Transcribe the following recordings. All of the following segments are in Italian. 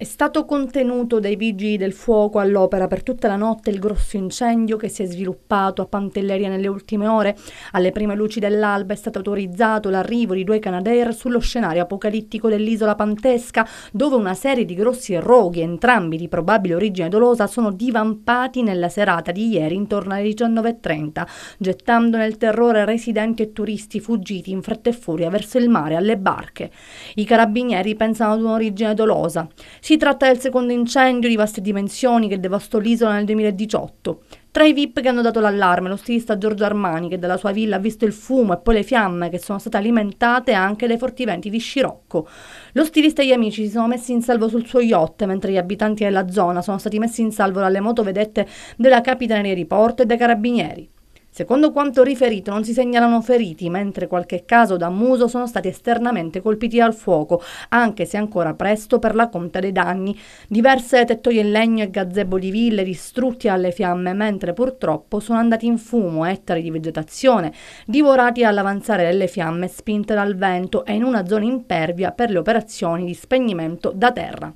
È stato contenuto dai vigili del fuoco all'opera per tutta la notte il grosso incendio che si è sviluppato a Pantelleria nelle ultime ore. Alle prime luci dell'alba è stato autorizzato l'arrivo di due Canadair sullo scenario apocalittico dell'isola pantesca, dove una serie di grossi roghi, entrambi di probabile origine dolosa, sono divampati nella serata di ieri intorno alle 19.30, gettando nel terrore residenti e turisti fuggiti in fretta e furia verso il mare alle barche. I carabinieri pensano ad un'origine dolosa. Si tratta del secondo incendio di vaste dimensioni che devastò l'isola nel 2018. Tra i VIP che hanno dato l'allarme, lo stilista Giorgio Armani, che dalla sua villa ha visto il fumo e poi le fiamme che sono state alimentate anche dai forti venti di Scirocco. Lo stilista e gli amici si sono messi in salvo sul suo yacht, mentre gli abitanti della zona sono stati messi in salvo dalle motovedette della Capitaneria di Porto e dai Carabinieri. Secondo quanto riferito non si segnalano feriti, mentre qualche caso da muso sono stati esternamente colpiti dal fuoco, anche se ancora presto per la conta dei danni. Diverse tettoie in legno e gazebo di ville distrutti alle fiamme, mentre purtroppo sono andati in fumo ettari di vegetazione, divorati all'avanzare delle fiamme spinte dal vento e in una zona impervia per le operazioni di spegnimento da terra.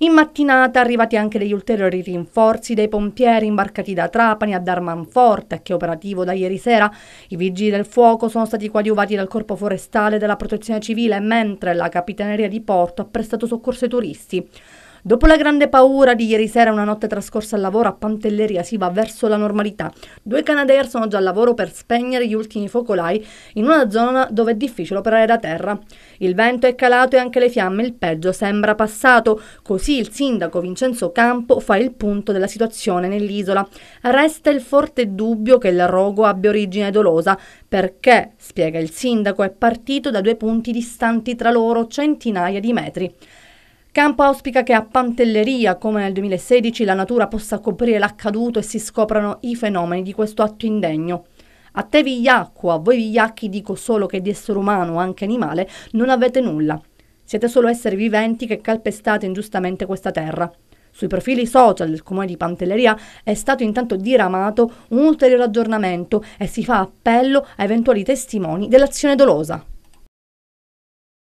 In mattinata arrivati anche degli ulteriori rinforzi dei pompieri imbarcati da Trapani a Darmanforte, che è operativo da ieri sera. I vigili del fuoco sono stati coadiuvati dal Corpo Forestale della Protezione Civile, mentre la Capitaneria di Porto ha prestato soccorso ai turisti. Dopo la grande paura di ieri sera e una notte trascorsa al lavoro, a Pantelleria si va verso la normalità. Due Canadair sono già al lavoro per spegnere gli ultimi focolai in una zona dove è difficile operare da terra. Il vento è calato e anche le fiamme, il peggio sembra passato. Così il sindaco Vincenzo Campo fa il punto della situazione nell'isola. Resta il forte dubbio che il rogo abbia origine dolosa, perché, spiega il sindaco, è partito da due punti distanti tra loro centinaia di metri. Campo auspica che a Pantelleria, come nel 2016, la natura possa coprire l'accaduto e si scoprano i fenomeni di questo atto indegno. A te vigliacco, a voi vigliacchi dico solo che di essere umano, o anche animale, non avete nulla. Siete solo esseri viventi che calpestate ingiustamente questa terra. Sui profili social del comune di Pantelleria è stato intanto diramato un ulteriore aggiornamento e si fa appello a eventuali testimoni dell'azione dolosa.